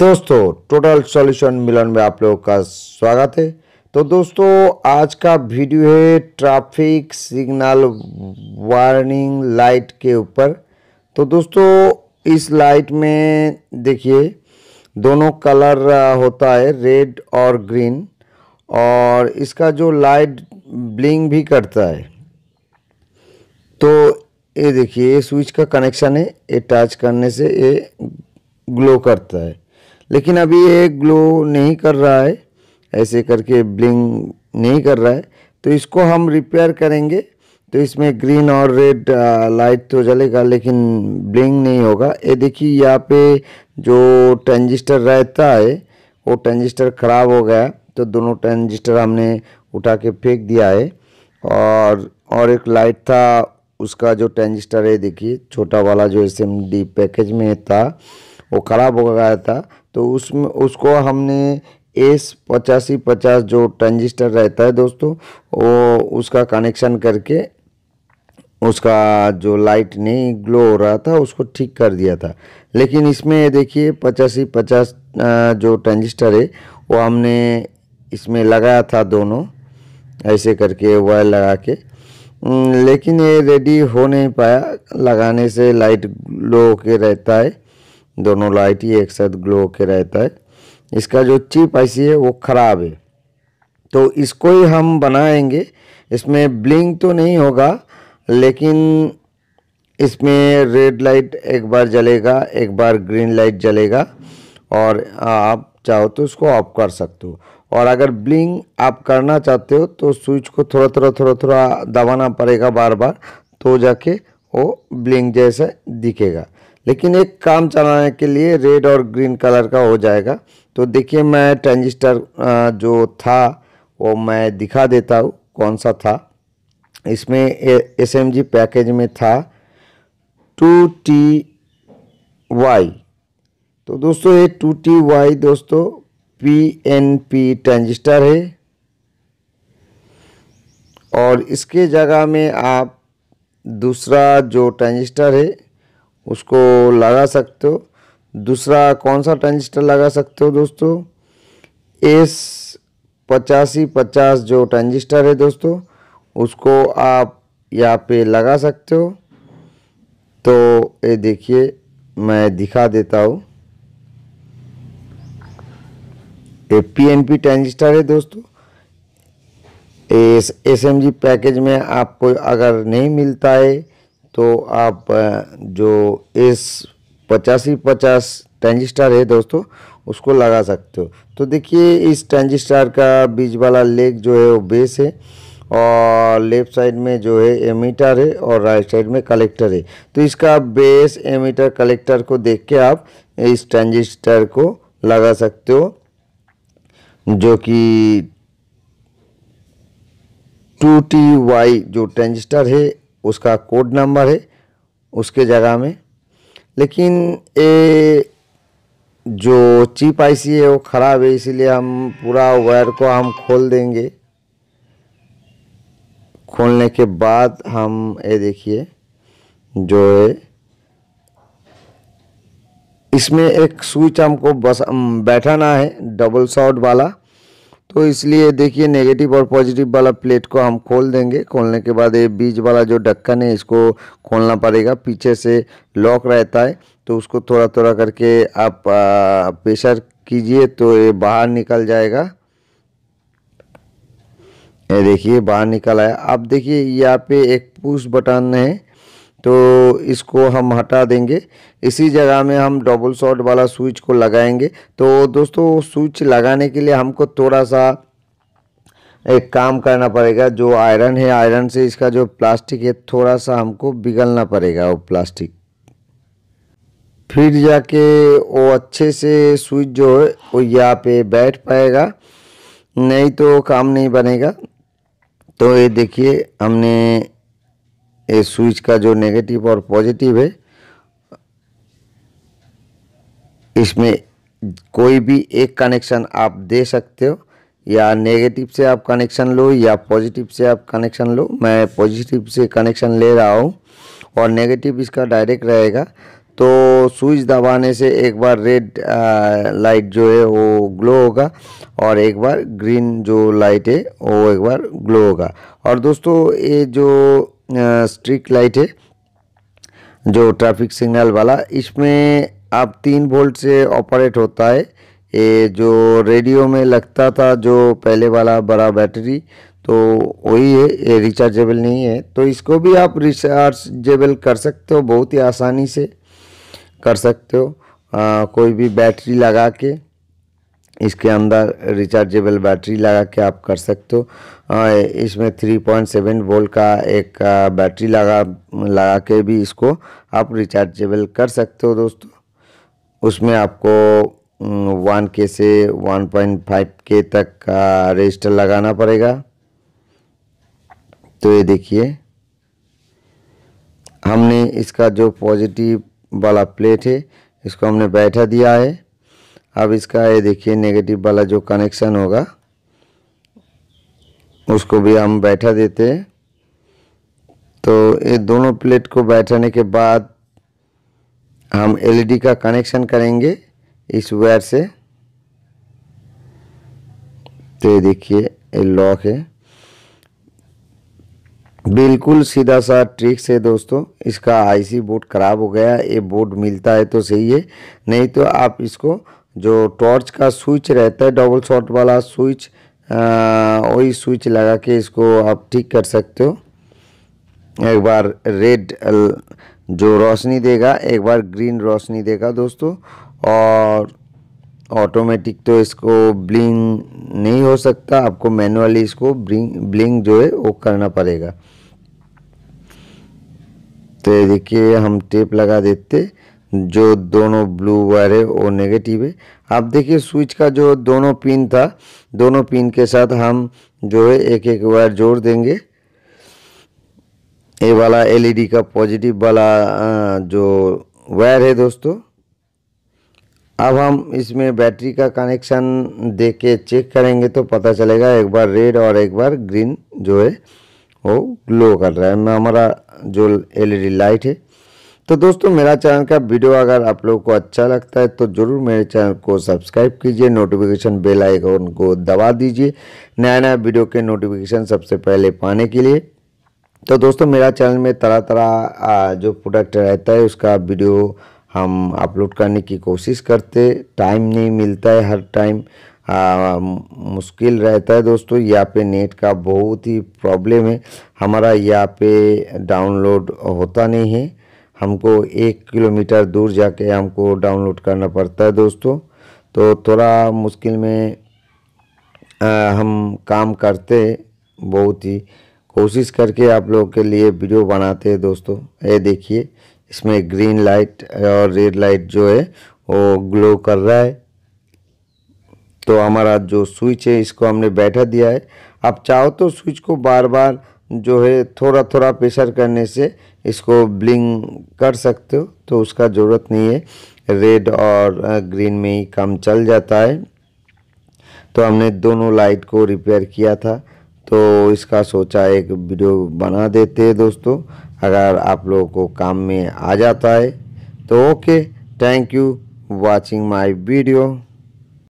दोस्तों total solution मिलन में आप लोगों का स्वागत है तो दोस्तों आज का वीडियो है ट्रैफिक सिग्नल वार्निंग लाइट के ऊपर तो दोस्तों इस लाइट में देखिए दोनों कलर होता है रेड और ग्रीन और इसका जो लाइट ब्लिंग भी करता है तो ये देखिए ये स्विच का कनेक्शन है ये टच करने से ये ग्लो करता है लेकिन अभी ये ग्लो नहीं कर रहा है ऐसे करके ब्लिंग नहीं कर रहा है तो इसको हम रिपेयर करेंगे तो इसमें ग्रीन और रेड लाइट तो जलेगा लेकिन ब्लिंग नहीं होगा ये देखिए यहाँ पे जो ट्रांजिस्टर रहता है वो ट्रांजिस्टर ख़राब हो गया तो दोनों ट्रांजिस्टर हमने उठा के फेंक दिया है और और एक लाइट था उसका जो ट्रांजिस्टर है देखिए छोटा वाला जो एस पैकेज में था वो ख़राब हो गया था तो उसमें उसको हमने एस पचासी पचास जो ट्रांजिस्टर रहता है दोस्तों वो उसका कनेक्शन करके उसका जो लाइट नहीं ग्लो हो रहा था उसको ठीक कर दिया था लेकिन इसमें देखिए पचासी पचास जो ट्रांजिस्टर है वो हमने इसमें लगाया था दोनों ऐसे करके वायर लगा के लेकिन ये रेडी हो नहीं पाया लगाने से लाइट ग्लो के रहता है दोनों लाइट ही एक साथ ग्लो के रहता है इसका जो चिप आईसी है वो ख़राब है तो इसको ही हम बनाएंगे इसमें ब्लिंक तो नहीं होगा लेकिन इसमें रेड लाइट एक बार जलेगा एक बार ग्रीन लाइट जलेगा और आप चाहो तो उसको ऑफ कर सकते हो और अगर ब्लिंग आप करना चाहते हो तो स्विच को थोड़ा थोड़ा थोड़ा थोड़ा दबाना पड़ेगा बार बार तो जाके वो ब्लिंग जैसा दिखेगा लेकिन एक काम चलाने के लिए रेड और ग्रीन कलर का हो जाएगा तो देखिए मैं ट्रांजिस्टर जो था वो मैं दिखा देता हूँ कौन सा था इसमें एस एम जी पैकेज में था टू टी वाई तो दोस्तों ये टू टी वाई दोस्तों पी एन पी ट्रांजिस्टर है और इसके जगह में आप दूसरा जो ट्रांजिस्टर है उसको लगा सकते हो दूसरा कौन सा ट्रांजिस्टर लगा सकते हो दोस्तों एस पचासी पचास जो ट्रांजिस्टर है दोस्तों उसको आप यहाँ पे लगा सकते हो तो ये देखिए मैं दिखा देता हूँ ये पी ट्रांजिस्टर है दोस्तों एस एस पैकेज में आपको अगर नहीं मिलता है तो आप जो एस पचासी पचास ट्रांजिस्टर है दोस्तों उसको लगा सकते हो तो देखिए इस ट्रांजिस्टर का बीज वाला लेग जो है वो बेस है और लेफ्ट साइड में जो है एमीटर है और राइट साइड में कलेक्टर है तो इसका बेस एमीटर कलेक्टर को देख के आप इस ट्रांजिस्टर को लगा सकते हो जो कि टू टी वाई जो ट्रांजिस्टर है उसका कोड नंबर है उसके जगह में लेकिन ये जो चिप आईसी है वो ख़राब है इसीलिए हम पूरा वायर को हम खोल देंगे खोलने के बाद हम ये देखिए जो है इसमें एक स्विच हमको बस बैठाना है डबल शॉट वाला तो इसलिए देखिए नेगेटिव और पॉजिटिव वाला प्लेट को हम खोल देंगे खोलने के बाद ये बीज वाला जो ढक्कन है इसको खोलना पड़ेगा पीछे से लॉक रहता है तो उसको थोड़ा थोड़ा करके आप प्रेशर कीजिए तो ये बाहर निकल जाएगा ये देखिए बाहर निकल आया अब देखिए यहाँ पे एक पुश बटन है तो इसको हम हटा देंगे इसी जगह में हम डबल शॉट वाला स्विच को लगाएंगे तो दोस्तों स्विच लगाने के लिए हमको थोड़ा सा एक काम करना पड़ेगा जो आयरन है आयरन से इसका जो प्लास्टिक है थोड़ा सा हमको बिगलना पड़ेगा वो प्लास्टिक फिर जाके वो अच्छे से स्विच जो है वो यहाँ पे बैठ पाएगा नहीं तो काम नहीं बनेगा तो ये देखिए हमने ये स्विच का जो नेगेटिव और पॉजिटिव है इसमें कोई भी एक कनेक्शन आप दे सकते हो या नेगेटिव से आप कनेक्शन लो या पॉजिटिव से आप कनेक्शन लो मैं पॉजिटिव से कनेक्शन ले रहा हूँ और नेगेटिव इसका डायरेक्ट रहेगा तो स्विच दबाने से एक बार रेड लाइट जो है वो ग्लो होगा और एक बार ग्रीन जो लाइट है वो एक बार ग्लो होगा और दोस्तों ये जो स्ट्रीट लाइट है जो ट्रैफिक सिग्नल वाला इसमें आप तीन वोल्ट से ऑपरेट होता है ये जो रेडियो में लगता था जो पहले वाला बड़ा बैटरी तो वही है ये रिचार्जेबल नहीं है तो इसको भी आप रिचार्जेबल कर सकते हो बहुत ही आसानी से कर सकते हो आ, कोई भी बैटरी लगा के इसके अंदर रिचार्जेबल बैटरी लगा के आप कर सकते हो इसमें 3.7 वोल्ट का एक बैटरी लगा लगा के भी इसको आप रिचार्जेबल कर सकते हो दोस्तों उसमें आपको वन के से 1.5 के तक का रजिस्टर लगाना पड़ेगा तो ये देखिए हमने इसका जो पॉजिटिव वाला प्लेट है इसको हमने बैठा दिया है अब इसका ये देखिए नेगेटिव वाला जो कनेक्शन होगा उसको भी हम बैठा देते हैं तो ये दोनों प्लेट को बैठाने के बाद हम एलईडी का कनेक्शन करेंगे इस वायर से तो ये देखिए ये लॉक है बिल्कुल सीधा सा ट्रिक्स है दोस्तों इसका आईसी बोर्ड ख़राब हो गया ये बोर्ड मिलता है तो सही है नहीं तो आप इसको जो टॉर्च का स्विच रहता है डबल शॉट वाला स्विच वही स्विच लगा के इसको आप ठीक कर सकते हो एक बार रेड जो रोशनी देगा एक बार ग्रीन रोशनी देगा दोस्तों और ऑटोमेटिक तो इसको ब्लिंग नहीं हो सकता आपको मैनुअली इसको ब्लिंग ब्लिंग जो है वो करना पड़ेगा तो देखिए हम टेप लगा देते जो दोनों ब्लू वायर है वो नेगेटिव है आप देखिए स्विच का जो दोनों पिन था दोनों पिन के साथ हम जो है एक एक वायर जोड़ देंगे ये वाला एलईडी का पॉजिटिव वाला जो वायर है दोस्तों अब हम इसमें बैटरी का कनेक्शन दे के चेक करेंगे तो पता चलेगा एक बार रेड और एक बार ग्रीन जो है वो ग्लो कर रहा है हमारा जो एलईडी लाइट है तो दोस्तों मेरा चैनल का वीडियो अगर आप लोगों को अच्छा लगता है तो ज़रूर मेरे चैनल को सब्सक्राइब कीजिए नोटिफिकेशन बेल आइकन को दबा दीजिए नया नया वीडियो के नोटिफिकेशन सबसे पहले पाने के लिए तो दोस्तों मेरा चैनल में तरह तरह जो प्रोडक्ट रहता है उसका वीडियो हम अपलोड करने की कोशिश करते टाइम नहीं मिलता है हर टाइम आ, मुश्किल रहता है दोस्तों यहाँ पे नेट का बहुत ही प्रॉब्लम है हमारा यहाँ पे डाउनलोड होता नहीं है हमको एक किलोमीटर दूर जाके हमको डाउनलोड करना पड़ता है दोस्तों तो थोड़ा मुश्किल में आ, हम काम करते बहुत ही कोशिश करके आप लोगों के लिए वीडियो बनाते हैं दोस्तों ये देखिए इसमें ग्रीन लाइट और रेड लाइट जो है वो ग्लो कर रहा है तो हमारा जो स्विच है इसको हमने बैठा दिया है आप चाहो तो स्विच को बार बार जो है थोड़ा थोड़ा प्रेशर करने से इसको ब्लिंग कर सकते हो तो उसका ज़रूरत नहीं है रेड और ग्रीन में ही काम चल जाता है तो हमने दोनों लाइट को रिपेयर किया था तो इसका सोचा एक वीडियो बना देते हैं दोस्तों अगर आप लोगों को काम में आ जाता है तो okay thank you watching my video